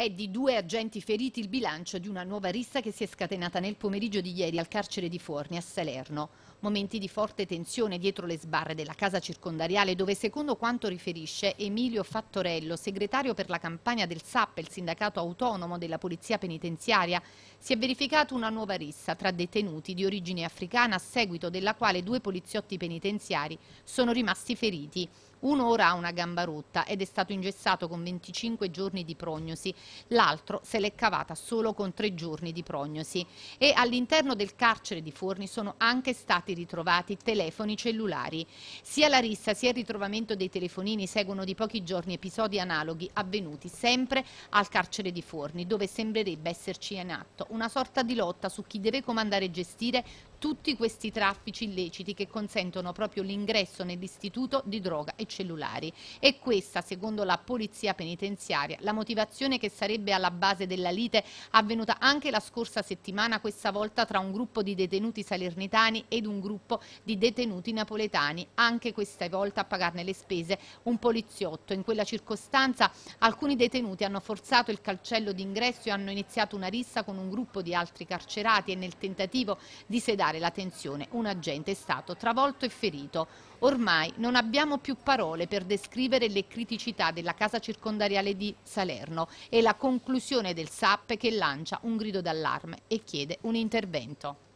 È di due agenti feriti il bilancio di una nuova rissa che si è scatenata nel pomeriggio di ieri al carcere di Forni a Salerno. Momenti di forte tensione dietro le sbarre della casa circondariale dove secondo quanto riferisce Emilio Fattorello, segretario per la campagna del SAP, il sindacato autonomo della polizia penitenziaria, si è verificata una nuova rissa tra detenuti di origine africana a seguito della quale due poliziotti penitenziari sono rimasti feriti. Uno ora ha una gamba rotta ed è stato ingessato con 25 giorni di prognosi, l'altro se l'è cavata solo con 3 giorni di prognosi. E all'interno del carcere di Forni sono anche stati ritrovati telefoni cellulari. Sia la rissa sia il ritrovamento dei telefonini seguono di pochi giorni episodi analoghi avvenuti sempre al carcere di Forni, dove sembrerebbe esserci in atto una sorta di lotta su chi deve comandare e gestire tutti questi traffici illeciti che consentono proprio l'ingresso nell'istituto di droga e cellulari. E questa, secondo la polizia penitenziaria, la motivazione che sarebbe alla base della lite avvenuta anche la scorsa settimana, questa volta tra un gruppo di detenuti salernitani ed un gruppo di detenuti napoletani. Anche questa volta a pagarne le spese un poliziotto. In quella circostanza alcuni detenuti hanno forzato il calcello d'ingresso e hanno iniziato una rissa con un gruppo di altri carcerati e nel tentativo di sedare calmare la tensione un agente è stato travolto e ferito. Ormai non abbiamo più parole per descrivere le criticità della casa circondariale di Salerno e la conclusione del SAP che lancia un grido d'allarme e chiede un intervento.